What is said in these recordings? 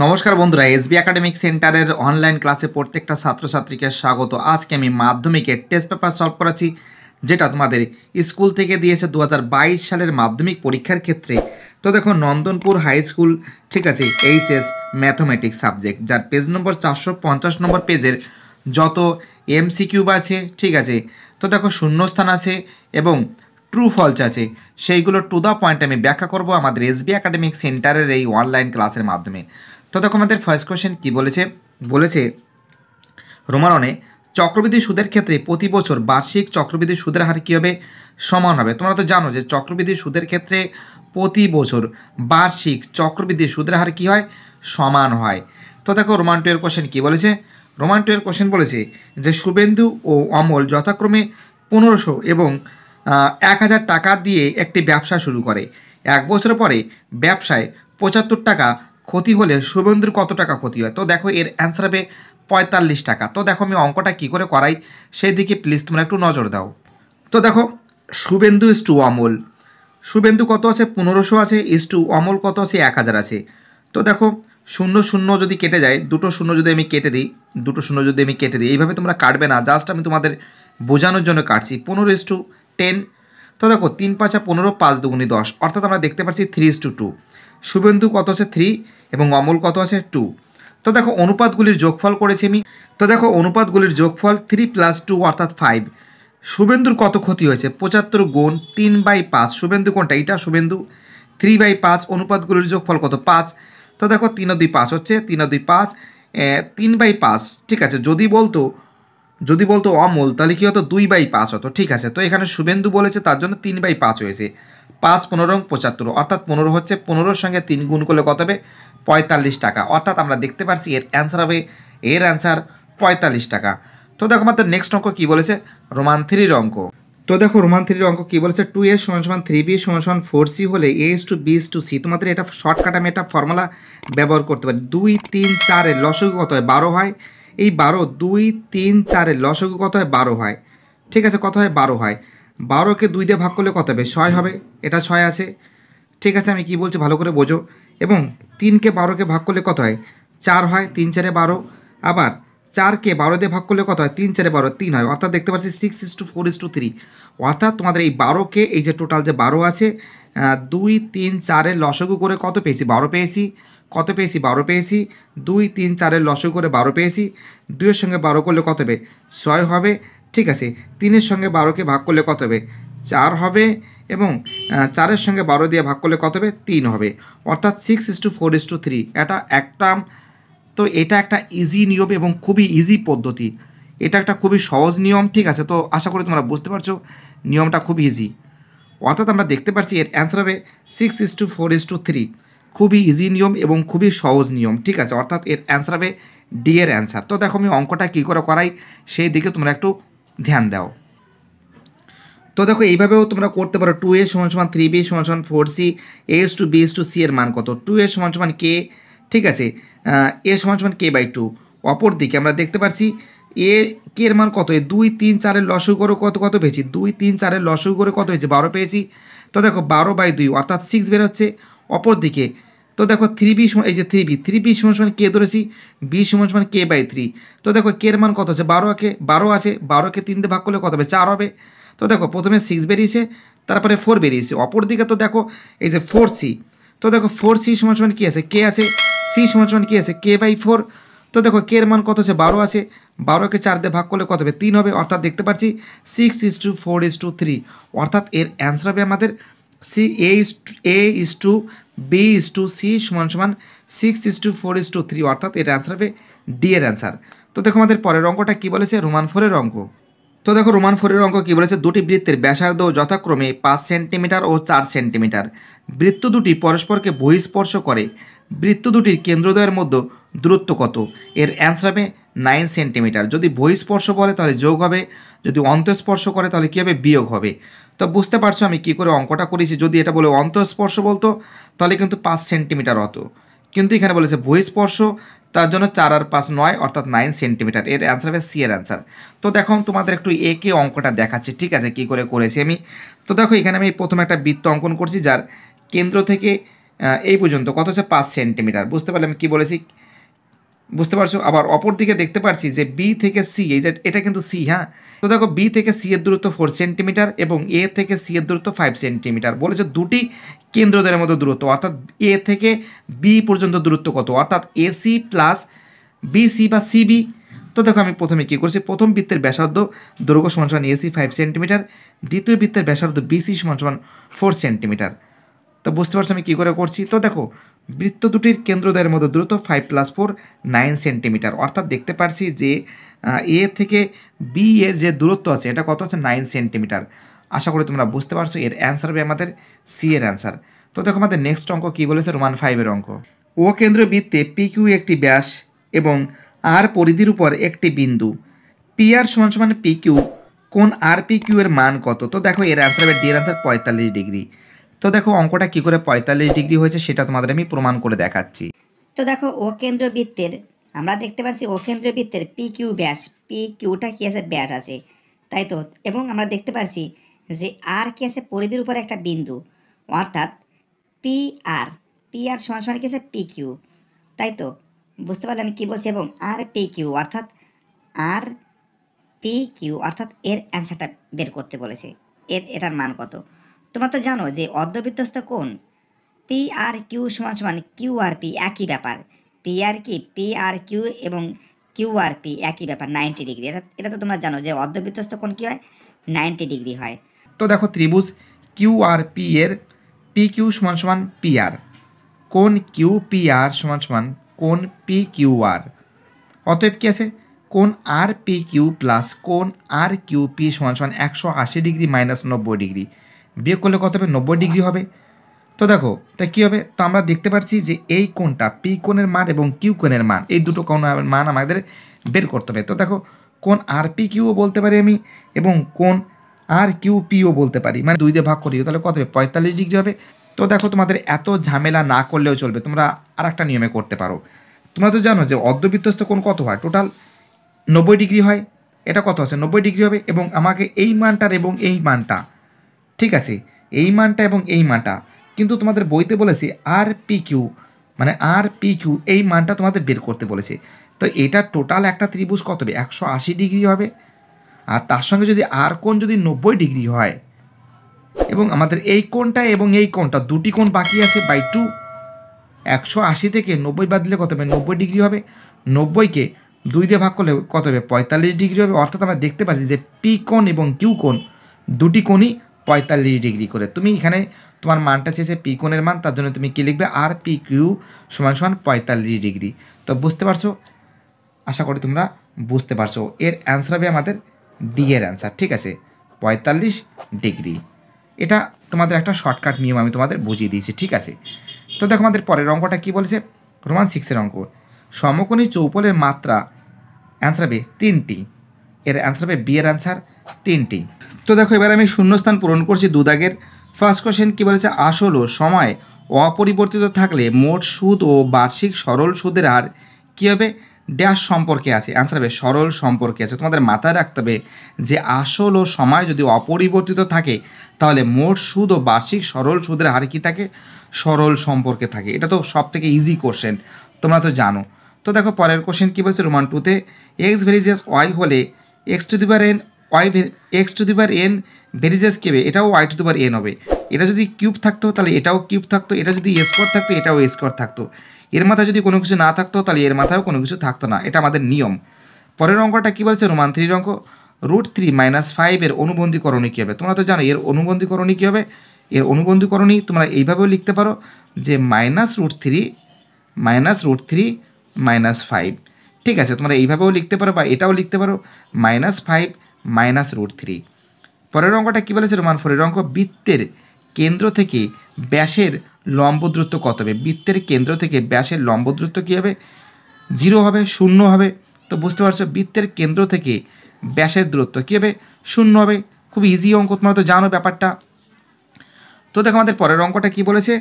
নমস্কার বন্ধুরা SB academic সেন্টারের অনলাইন ক্লাসে প্রত্যেকটা ছাত্রছাত্রীকে স্বাগত আজকে আমি মাধ্যমিকের টেস্ট পেপার সলভ করাছি যেটা তোমাদের স্কুল থেকে দিয়েছে দু সালের মাধ্যমিক পরীক্ষার ক্ষেত্রে তো দেখো নন্দনপুর হাই স্কুল ঠিক আছে এইচএস ম্যাথমেটিক্স সাবজেক্ট যার পেজ নম্বর চারশো পঞ্চাশ নম্বর পেজের যত এমসিকিউব আছে ঠিক আছে তো দেখো শূন্যস্থান আছে এবং ট্রু ফলস আছে সেইগুলো টু দ্য পয়েন্ট আমি ব্যাখ্যা করব আমাদের এসবি একাডেমিক সেন্টারের এই অনলাইন ক্লাসের মাধ্যমে তো আমাদের ফার্স্ট কোশ্চেন কী বলেছে বলেছে রোমারণে চক্রবৃদ্ধি সুদের ক্ষেত্রে প্রতি বছর বার্ষিক চক্রবৃদ্ধি সুদের হার কী হবে সমান হবে তোমরা তো জানো যে চক্রবৃদ্ধি সুদের ক্ষেত্রে প্রতি বছর বার্ষিক চক্রবৃদ্ধি সুদের হার কী হয় সমান হয় তো দেখো রোমান টু কোশ্চেন কী বলেছে রোমান টু কোশ্চেন বলেছে যে শুভেন্দু ও অমল যথাক্রমে পনেরোশো এবং এক হাজার টাকা দিয়ে একটি ব্যবসা শুরু করে এক বছর পরে ব্যবসায় পঁচাত্তর টাকা ক্ষতি হলে শুভেন্দুর কত টাকা ক্ষতি হয় তো দেখো এর অ্যান্সার হবে পঁয়তাল্লিশ টাকা তো দেখো আমি অঙ্কটা কী করে করাই সেই দিকে প্লিজ তোমরা একটু নজর দাও তো দেখো শুভেন্দু ইস টু অমল শুভেন্দু কত আছে পনেরোশো আছে ইস টু অমল কত আছে এক হাজার আছে তো দেখো শূন্য শূন্য যদি কেটে যায় দুটো শূন্য যদি আমি কেটে দিই দুটো শূন্য যদি আমি কেটে দিই এইভাবে তোমরা কাটবে না জাস্ট আমি তোমাদের বোঝানোর জন্য কাটছি পনেরো ইস টু টেন তো দেখো তিন পাঁচা পনেরো পাঁচ দুগুনি দশ অর্থাৎ আমরা দেখতে পাচ্ছি three is to two Suvendu কত আছে থ্রি এবং অমল কত আছে টু তো দেখো অনুপাতগুলির যোগফল করেছি আমি তো দেখো অনুপাতগুলির যোগফল থ্রি প্লাস টু অর্থাৎ ফাইভ শুভেন্দুর কত ক্ষতি হয়েছে পঁচাত্তর গুণ তিন বাই পাঁচ শুভেন্দু কোনটা এটা শুভেন্দু থ্রি বাই পাঁচ অনুপাতগুলির যোগফল কত পাঁচ তো দেখো তিন দুই পাঁচ হচ্ছে তিন দুই পাঁচ তিন বাই পাঁচ ঠিক আছে যদি বলতো যদি বলতো অমল তাহলে কী হতো দুই বাই পাঁচ হতো ঠিক আছে তো এখানে শুভেন্দু বলেছে তার জন্য তিন বাই পাঁচ হয়েছে পাঁচ পনেরো পঁচাত্তর অর্থাৎ পনেরো হচ্ছে পনেরোর সঙ্গে তিন গুণ করলে কত হবে পঁয়তাল্লিশ টাকা অর্থাৎ আমরা দেখতে পারছি এর অ্যান্সার হবে এর অ্যান্সার পঁয়তাল্লিশ টাকা তো দেখো আমাদের নেক্সট অঙ্ক কী বলেছে রোমান থ্রির অঙ্ক তো দেখো রোমান থ্রির অঙ্ক কী বলেছে টু এ সমান সমান থ্রি বি সমান সমান ফোর সি হলে A is to B is to C তোমাদের এটা শর্টকাট আমি এটা ফর্মুলা ব্যবহার করতে পারি দুই তিন চারের লসগু কত হয় বারো হয় এই বারো দুই তিন চারের লসগু কত হয় বারো হয় ঠিক আছে কত হয় বারো হয় বারোকে দুই দিয়ে ভাগ করলে কত হবে ছয় হবে এটা ছয় আছে ঠিক আছে আমি কি বলছি ভালো করে বোঝো এবং তিনকে বারোকে ভাগ করলে কত হয় চার হয় তিন চারে বারো আবার চারকে বারো দিয়ে ভাগ করলে কত হয় তিন চারে বারো তিন হয় অর্থাৎ দেখতে পাচ্ছি six is to four is to three অর্থাৎ তোমাদের এই বারোকে এই যে টোটাল যে বারো আছে দুই তিন চারের লসগু করে কত পেয়েছি বারো পেয়েছি কত পেয়েছি বারো পেয়েছি দুই তিন চারের লসগু করে বারো পেয়েছি দুইয়ের সঙ্গে বারো করলে কত হবে ছয় হবে ঠিক আছে তিনের সঙ্গে বারোকে ভাগ করলে কত হবে চার হবে এবং চারের সঙ্গে বারো দিয়ে ভাগ করলে কত হবে তিন হবে অর্থাৎ six is to four is to three এটা একটা তো এটা একটা ইজি নিয়ম এবং খুবই ইজি পদ্ধতি এটা একটা খুবই সহজ নিয়ম ঠিক আছে তো আশা করি তোমরা বুঝতে পারছো নিয়মটা খুব ইজি অর্থাৎ আমরা দেখতে পাচ্ছি এর অ্যান্সার হবে six is to four is to three খুবই ইজি নিয়ম এবং খুবই সহজ নিয়ম ঠিক আছে অর্থাৎ এর অ্যান্সার হবে ডি এর অ্যান্সার তো দেখো আমি অঙ্কটা কী করে করাই সেই দিকে তোমরা একটু ধ্যান দাও তো দেখো এইভাবেও তোমরা করতে পারো টু এ সমান সমান থ্রি বি সমান সমান four C A is to B is to C এর মান কত টু এ সমান সমান কে ঠিক আছে এ সমান সমান কে বাই টু অপর দিকে আমরা দেখতে পারছি এ কে এর মান কত এ দুই তিন চারের লসু করে কত কত পেয়েছি দুই তিন চারের লসু করে কত হয়েছে বারো পেয়েছি তো দেখো বারো বাই দুই অর্থাৎ সিক্স বের হচ্ছে অপর দিকে তো দেখো থ্রি বি সমান এই যে থ্রি বি থ্রি বি সমান সমান কে ধরেছি বি সমান সমান কে বাই থ্রি তো দেখো কে এর মান কত আছে বারো আকে বারো আছে বারোকে তিন দিয়ে ভাগ করলে কত হবে চার হবে তো দেখো প্রথমে সিক্স বেরিয়েছে তারপরে ফোর বেরিয়েছে অপর দিকে তো দেখো এই যে ফোর সি তো দেখো ফোর সি সমান সমান কী আছে কে আছে সি সমান সমান কী আছে কে বাই ফোর তো দেখো কে এর মান কত আছে বারো আছে বারোকে চার দিয়ে ভাগ করলে কত হবে তিন হবে অর্থাৎ দেখতে পাচ্ছি six is to four is to three অর্থাৎ এর অ্যান্সার হবে আমাদের C A is A is to B is to C সমান সমান six is to four is to three অর্থাৎ এর অ্যান্সার হবে ডি এর অ্যান্সার তো দেখো আমাদের পরের অঙ্কটা কী বলেছে রোমান ফোরের অঙ্ক তো দেখো রোমান ফোরের অঙ্ক কী বলেছে দুটি বৃত্তের ব্যাসার্ধ যথাক্রমে পাঁচ সেন্টিমিটার ও চার সেন্টিমিটার বৃত্ত দুটি পরস্পরকে বহিস্পর্শ করে বৃত্ত দুটির কেন্দ্রদ্বয়ের মধ্যে দূরত্ব কত এর অ্যান্সার হবে নাইন সেন্টিমিটার যদি বহিস্পর্শ বলে তাহলে যোগ হবে যদি অন্তঃস্পর্শ করে তাহলে কী হবে বিয়োগ হবে তো বুঝতে পারছো আমি কি করে অঙ্কটা করেছি যদি এটা বলে অন্তঃস্পর্শ বলতো তাহলে কিন্তু পাঁচ সেন্টিমিটার অত কিন্তু এখানে বলেছে বহিস্পর্শ তার জন্য চার আর পাঁচ নয় অর্থাৎ নাইন সেন্টিমিটার এর অ্যান্সার হবে সি এর অ্যান্সার তো দেখো তোমাদের একটু একে অঙ্কটা দেখাচ্ছি ঠিক আছে কি করে করেছি আমি তো দেখো এখানে আমি প্রথমে একটা বৃত্ত অঙ্কন করছি যার কেন্দ্র থেকে এই পর্যন্ত কত হচ্ছে পাঁচ সেন্টিমিটার বুঝতে পারলে আমি কী বলেছি বুঝতে পারছো আবার অপর দিকে দেখতে পারছি যে বি থেকে সি এই যে এটা কিন্তু সি হ্যাঁ তো দেখো বি থেকে সি এর দূরত্ব ফোর সেন্টিমিটার এবং এ থেকে সি এর দূরত্ব ফাইভ সেন্টিমিটার বলেছে দুটি কেন্দ্রদের মতো দূরত্ব অর্থাৎ এ থেকে বি পর্যন্ত দূরত্ব কত অর্থাৎ এ সি প্লাস বিসি বা সিবি তো দেখো আমি প্রথমে কী করছি প্রথম বৃত্তের ব্যাসার্ধ দৈর্ঘ্য সমান সমান এসি ফাইভ সেন্টিমিটার দ্বিতীয় বৃত্তের ব্যাসার্ধ বিসি সমান সমান ফোর সেন্টিমিটার তো বুঝতে পারছো আমি কী করে করছি তো দেখো বৃত্ত দুটির কেন্দ্রদ্বয়ের মধ্যে দূরত্ব five plus four nine centimetre অর্থাৎ দেখতে পারছি যে এ থেকে বি এর যে দূরত্ব আছে এটা কত আছে নাইন সেন্টিমিটার আশা করি তোমরা বুঝতে পারছো এর অ্যান্সার হবে আমাদের সি এর অ্যান্সার তো দেখো আমাদের নেক্সট অঙ্ক কী বলেছে রোমান ফাইভের অঙ্ক ও কেন্দ্র বৃত্তে পি কিউ একটি ব্যাস এবং আর পরিধির উপর একটি বিন্দু পি আর সমান সমান পি কিউ কোন আর পি কিউ এর মান কত তো দেখো এর অ্যান্সার হবে ডি এর অ্যান্সার পঁয়তাল্লিশ ডিগ্রি তো দেখো অঙ্কটা কি করে পঁয়তাল্লিশ ডিগ্রি হয়েছে সেটা তোমাদের আমি প্রমাণ করে দেখাচ্ছি তো দেখো ও কেন্দ্র বৃত্তের আমরা দেখতে পাচ্ছি ও কেন্দ্র বৃত্তের পি কিউ ব্যাস পি কিউটা কি আছে ব্যাস আছে তাই তো এবং আমরা দেখতে পাচ্ছি যে আর কি আছে পরিধির উপরে একটা বিন্দু অর্থাৎ পি আর পি আর সমান সমান কি আছে পি কিউ তাই তো বুঝতে পারলাম আমি কী বলছি এবং আর পি কিউ অর্থাৎ আর পি কিউ অর্থাৎ এর অ্যান্সারটা বের করতে বলেছে এর এটার মান কত তোমরা তো জানো যে অর্ধবিধ্বস্ত কোন পি আর কিউ সমান সমান কিউ আর পি একই ব্যাপার পি আর কি পি আর কিউ এবং কিউ আর পি একই ব্যাপার নাইনটি ডিগ্রি এটা এটা তো তোমরা জানো যে অর্ধবিধ্বস্ত কোন কী হয় নাইনটি ডিগ্রি হয় তো দেখো ত্রিভুজ কিউ আর পি এর পি কিউ সমান সমান পি আর কোন কিউ পি আর সমান সমান কোন পি কিউ আর অতএব কী আছে কোন আর পি কিউ প্লাস কোন আর কিউ পি সমান সমান একশো আশি ডিগ্রি মাইনাস নব্বই ডিগ্রি বিয়োগ করলে কত হবে নব্বই ডিগ্রি হবে তো দেখো তাই কী হবে তো আমরা দেখতে পাচ্ছি যে এই কোণটা পি কোণের মান এবং কিউ কোণের মান এই দুটো কোণের মান আমাদের বের করতে হবে তো দেখো কোন আর পি কিউও বলতে পারি আমি এবং কোন আর কিউ পিও বলতে পারি মানে দুই দিয়ে ভাগ করি তাহলে কত হবে পঁয়তাল্লিশ ডিগ্রি হবে তো দেখো তোমাদের এত ঝামেলা না করলেও চলবে তোমরা আর একটা নিয়মে করতে পারো তোমরা তো জানো যে অর্ধবিধ্বস্ত কোন কত হয় টোটাল নব্বই ডিগ্রি হয় এটা কত আছে নব্বই ডিগ্রি হবে এবং আমাকে এই মানটার এবং এই মানটা ঠিক আছে এই মানটা এবং এই মানটা কিন্তু তোমাদের বইতে বলেছে আর পি কিউ মানে আর পি কিউ এই মানটা তোমাদের বের করতে বলেছে তো এটা টোটাল একটা ত্রিভুজ কত হবে একশো আশি ডিগ্রি হবে আর তার সঙ্গে যদি আর কোন যদি নব্বই ডিগ্রি হয় এবং আমাদের এই কোনটা এবং এই কোনটা দুটি কোন বাকি আছে বাই টু একশো আশি থেকে নব্বই বাদ দিলে কত হবে নব্বই ডিগ্রি হবে নব্বইকে দুই দিয়ে ভাগ করলে কত হবে পঁয়তাল্লিশ ডিগ্রি হবে অর্থাৎ আমরা দেখতে পাচ্ছি যে পি কোন এবং কিউ কোন দুটি কোনই পঁয়তাল্লিশ ডিগ্রি করে তুমি এখানে তোমার মানটা চেয়েছে পি কোণের মান তার জন্য তুমি কী লিখবে আর পি কিউ সমান সমান পঁয়তাল্লিশ ডিগ্রি তো বুঝতে পারছো আশা করি তোমরা বুঝতে পারছো এর অ্যান্সার হবে আমাদের ডি এর অ্যান্সার ঠিক আছে পঁয়তাল্লিশ ডিগ্রি এটা তোমাদের একটা শর্টকাট নিয়ম আমি তোমাদের বুঝিয়ে দিয়েছি ঠিক আছে তো দেখো আমাদের পরের অঙ্কটা কি বলেছে রোমান সিক্সের অঙ্ক সমকোণী চৌপলের মাত্রা অ্যান্সার হবে তিনটি এর অ্যান্সার হবে বি এর অ্যান্সার তিনটি তো দেখো এবার আমি শূন্যস্থান পূরণ করছি দুদাগের ফার্স্ট কোশ্চেন কী বলেছে আসল ও সময় অপরিবর্তিত থাকলে মোট সুদ ও বার্ষিক সরল সুদের হার কী হবে ড্যাশ সম্পর্কে আছে অ্যান্সার হবে সরল সম্পর্কে আছে তোমাদের মাথায় রাখতে হবে যে আসল ও সময় যদি অপরিবর্তিত থাকে তাহলে মোট সুদ ও বার্ষিক সরল সুদের হার কী থাকে সরল সম্পর্কে থাকে এটা তো সব থেকে ইজি কোশ্চেন তোমরা তো জানো তো দেখো পরের কোশ্চেন কী বলছে রোমান টুতে এক্স ভেরিজিয়াস ওয়াই হলে এক্স টু দি বার n y x to the বার এন ভেরিজেস কেবে এটাও ওয়াই টু দি বার এন হবে এটা যদি কিউব থাকতো তাহলে এটাও কিউব থাকতো এটা যদি স্কোয়ার থাকতো এটাও স্কোয়ার থাকতো এর মাথায় যদি কোনো কিছু না থাকতো তাহলে এর মাথায়ও কোনো কিছু থাকতো না এটা আমাদের নিয়ম পরের অঙ্কটা কী বলছে রোমান থ্রির অঙ্ক রুট থ্রি মাইনাস ফাইভের অনুবন্ধীকরণই কী হবে তোমরা তো জানো এর অনুবন্ধীকরণই কী হবে এর অনুবন্ধীকরণই তোমরা এইভাবেও লিখতে পারো যে minus root three minus root three minus five ঠিক আছে তোমরা এইভাবেও লিখতে পারো বা এটাও লিখতে পারো minus five minus root three পরের অঙ্কটা কী বলেছে রোমান ফোরের অঙ্ক বৃত্তের কেন্দ্র থেকে ব্যাসের লম্ব দূরত্ব কত হবে বৃত্তের কেন্দ্র থেকে ব্যাসের লম্ব দূরত্ব কী হবে জিরো হবে শূন্য হবে তো বুঝতে পারছো বৃত্তের কেন্দ্র থেকে ব্যাসের দূরত্ব কী হবে শূন্য হবে খুব ইজি অঙ্ক তোমরা তো জানো ব্যাপারটা তো দেখো আমাদের পরের অঙ্কটা কী বলেছে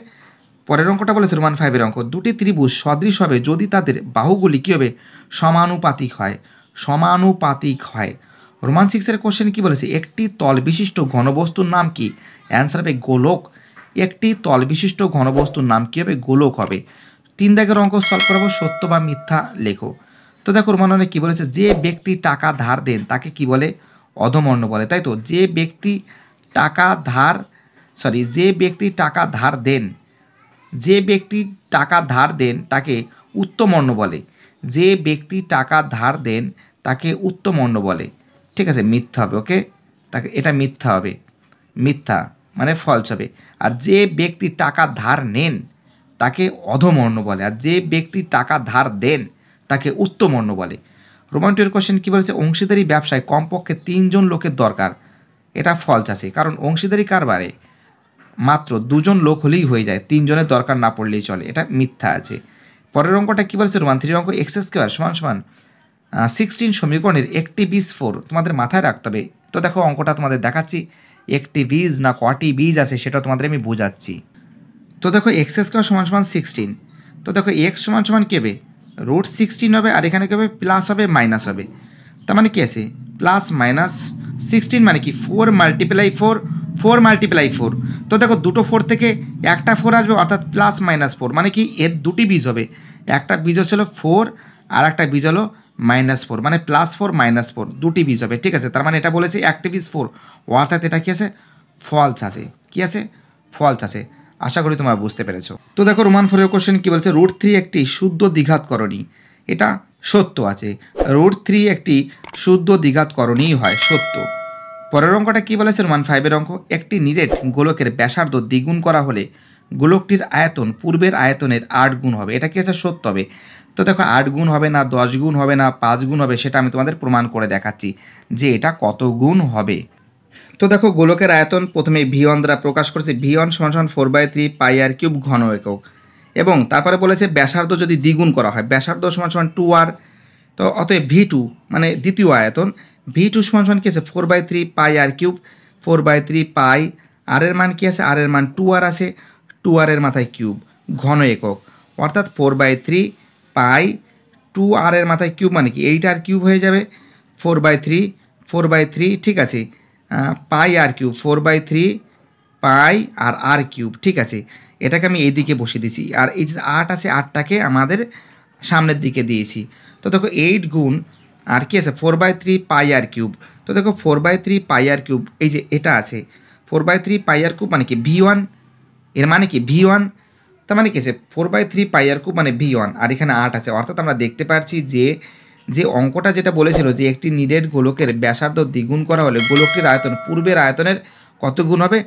পরের অঙ্কটা বলেছে রোমান ফাইভের অঙ্ক দুটি ত্রিভুজ সদৃশ হবে যদি তাদের বাহুগুলি কী হবে সমানুপাতিক হয় সমানুপাতিক হয় রোমান সিক্সের কোশ্চেন কী বলেছে একটি তল বিশিষ্ট ঘনবস্তুর নাম কি অ্যান্সার হবে গোলক একটি তল বিশিষ্ট ঘনবস্তুর নাম কী হবে গোলক হবে তিন দাগের অঙ্ক সলভ করাবো সত্য বা মিথ্যা লেখো তো দেখো রোমাননে কী বলেছে যে ব্যক্তি টাকা ধার দেন তাকে কি বলে অধমর্ণ বলে তাই তো যে ব্যক্তি টাকা ধার সরি যে ব্যক্তি টাকা ধার দেন যে ব্যক্তি টাকা ধার দেন তাকে উত্তমর্ণ বলে যে ব্যক্তি টাকা ধার দেন তাকে উত্তমর্ণ বলে ঠিক আছে মিথ্যা হবে ওকে তাকে এটা মিথ্যা হবে মিথ্যা মানে ফলস হবে আর যে ব্যক্তি টাকা ধার নেন তাকে অধমর্ণ বলে আর যে ব্যক্তি টাকা ধার দেন তাকে উত্তমর্ণ বলে রোমান্টিক কোশ্চেন কী বলেছে অংশীদারি ব্যবসায় কমপক্ষে তিনজন লোকের দরকার এটা ফলস আছে কারণ অংশীদারি কারবারে মাত্র দুজন লোক হলেই হয়ে যায় তিনজনের দরকার না পড়লেই চলে এটা মিথ্যা আছে পরের অঙ্কটা কী বলছে রোমান থ্রির অঙ্ক এক্স স্কোয়ার সমান সমান সিক্সটিন সমীকরণের একটি বিজ ফোর তোমাদের মাথায় রাখতে হবে তো দেখো অঙ্কটা তোমাদের দেখাচ্ছি একটি বীজ না কটি বীজ আছে সেটা তোমাদের আমি বোঝাচ্ছি তো দেখো এক্স স্কোয়ার সমান সমান সিক্সটিন তো দেখো এক্স সমান সমান কেবে রুট সিক্সটিন হবে আর এখানে কেবে প্লাস হবে মাইনাস হবে তার মানে কী আছে প্লাস মাইনাস সিক্সটিন মানে কি four multiply four four multiply four তো দেখো দুটো ফোর থেকে একটা ফোর আসবে অর্থাৎ প্লাস মাইনাস ফোর মানে কি এর দুটি বীজ হবে একটা বীজ হলো ফোর আর একটা বীজ হলো মাইনাস ফোর মানে প্লাস ফোর মাইনাস ফোর দুটি বীজ হবে ঠিক আছে তার মানে এটা বলেছে একটি বীজ ফোর অর্থাৎ এটা কী আছে ফলস আছে কী আছে ফলস আছে আশা করি তোমরা বুঝতে পেরেছো তো দেখো রোমান ফোরের কোশ্চেন কী বলছে রুট থ্রি একটি শুদ্ধ করণী এটা সত্য আছে রুট থ্রি একটি শুদ্ধ করণীই হয় সত্য পরের অঙ্কটা কী বলেছে রোমান ফাইভের অঙ্ক একটি নিরেট গোলকের ব্যাসার্ধ দ্বিগুণ করা হলে গোলকটির আয়তন পূর্বের আয়তনের আট গুণ হবে এটা কি হচ্ছে সত্য হবে তো দেখো আট গুণ হবে না দশ গুণ হবে না পাঁচ গুণ হবে সেটা আমি তোমাদের প্রমাণ করে দেখাচ্ছি যে এটা কত গুণ হবে তো দেখো গোলকের আয়তন প্রথমে ভিওন দ্বারা প্রকাশ করেছে ভিওন সমান সমান four by three pi R cube ঘন একক এবং তারপরে বলেছে ব্যাসার্ধ যদি দ্বিগুণ করা হয় ব্যাসার্ধ সমান সমান টু আর তো অতএব ভি টু মানে দ্বিতীয় আয়তন ভি টু সমান সমান কী আছে four by three pi R cube four by three pi R এর মান কী আছে আর এর মান টু আর আছে টু আর এর মাথায় কিউব ঘন একক অর্থাৎ four by three pi two R এর মাথায় কিউব মানে কি এইট আর কিউব হয়ে যাবে four by three four by three ঠিক আছে pi R cube four by three pi R R cube ঠিক আছে এটাকে আমি এই দিকে বসিয়ে দিয়েছি আর এই যে আট আছে আটটাকে আমাদের সামনের দিকে দিয়েছি তো দেখো এইট গুণ আর কি আছে four by three pi R cube তো দেখো four by three pi R cube এই যে এটা আছে four by three pi R cube মানে কি ভি ওয়ান এর মানে কি ভি ওয়ান তার মানে কি আছে four by three pi R cube মানে ভি ওয়ান আর এখানে আট আছে অর্থাৎ আমরা দেখতে পাচ্ছি যে যে অঙ্কটা যেটা বলেছিল যে একটি নিরেট গোলকের ব্যাসার্ধ দ্বিগুণ করা হলে গোলকটির আয়তন পূর্বের আয়তনের কত গুণ হবে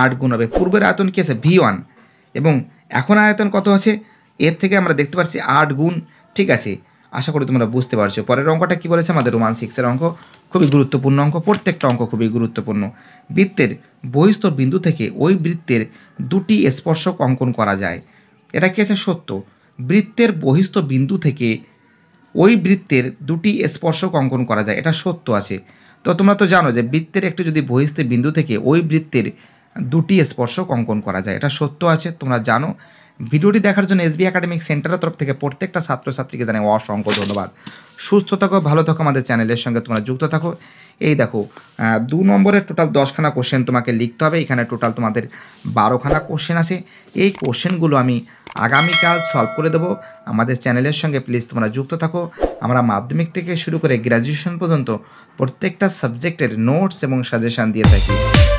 আট গুণ হবে পূর্বের আয়তন কী আছে ভি ওয়ান এবং এখন আয়তন কত আছে এর থেকে আমরা দেখতে পাচ্ছি আট গুণ ঠিক আছে আশা করি তোমরা বুঝতে পারছো পরের অঙ্কটা কি বলেছে আমাদের রোমান সিক্সের অঙ্ক খুবই গুরুত্বপূর্ণ অঙ্ক প্রত্যেকটা অঙ্ক খুবই গুরুত্বপূর্ণ বৃত্তের বহিস্থ বিন্দু থেকে ওই বৃত্তের দুটি স্পর্শক অঙ্কন করা যায় এটা কি আছে সত্য বৃত্তের বহিস্থ বিন্দু থেকে ওই বৃত্তের দুটি স্পর্শক অঙ্কন করা যায় এটা সত্য আছে তো তোমরা তো জানো যে বৃত্তের একটি যদি বহিস্থ বিন্দু থেকে ওই বৃত্তের দুটি স্পর্শক অঙ্কন করা যায় এটা সত্য আছে তোমরা জানো ভিডিওটি দেখার জন্য এসবি একাডেমিক সেন্টারের তরফ থেকে প্রত্যেকটা ছাত্রছাত্রীকে জানাই অসংখ্য ধন্যবাদ সুস্থ থাকো ভালো থাকো আমাদের চ্যানেলের সঙ্গে তোমরা যুক্ত থাকো এই দেখো দু নম্বরের টোটাল দশখানা কোশ্চেন তোমাকে লিখতে হবে এখানে টোটাল তোমাদের বারোখানা কোশ্চেন আছে এই কোশ্চেনগুলো আমি আগামীকাল সলভ করে দেবো আমাদের চ্যানেলের সঙ্গে প্লিজ তোমরা যুক্ত থাকো আমরা মাধ্যমিক থেকে শুরু করে গ্র্যাজুয়েশন পর্যন্ত প্রত্যেকটা সাবজেক্টের নোটস এবং সাজেশান দিয়ে থাকি